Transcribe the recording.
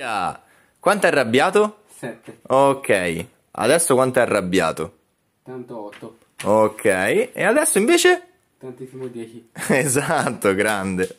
Yeah. Quanto è arrabbiato? 7. Ok. Adesso quanto è arrabbiato? Tanto 8. Ok. E adesso invece? Tantissimo 10. esatto, grande.